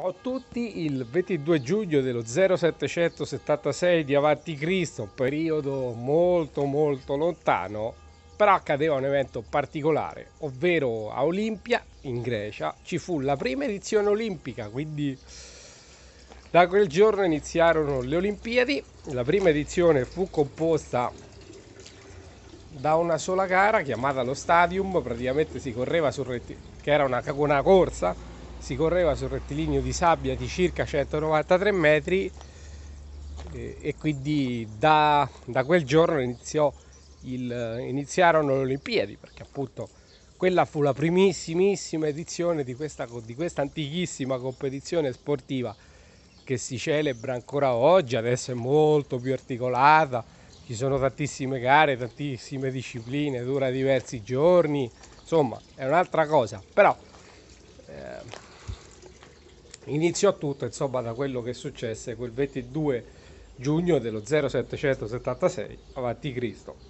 Ciao a tutti, il 22 giugno dello 0776 di Avanti Cristo, un periodo molto molto lontano, però accadeva un evento particolare, ovvero a Olimpia, in Grecia, ci fu la prima edizione olimpica, quindi da quel giorno iniziarono le Olimpiadi, la prima edizione fu composta da una sola gara chiamata lo Stadium, praticamente si correva sul rettangolo, che era una, una corsa si correva su un rettilineo di sabbia di circa 193 metri eh, e quindi da, da quel giorno iniziò il, iniziarono le Olimpiadi perché appunto quella fu la primissimissima edizione di questa, di questa antichissima competizione sportiva che si celebra ancora oggi, adesso è molto più articolata, ci sono tantissime gare, tantissime discipline, dura diversi giorni, insomma è un'altra cosa, però iniziò tutto insomma da quello che successe quel 22 giugno dello 0776 avanti Cristo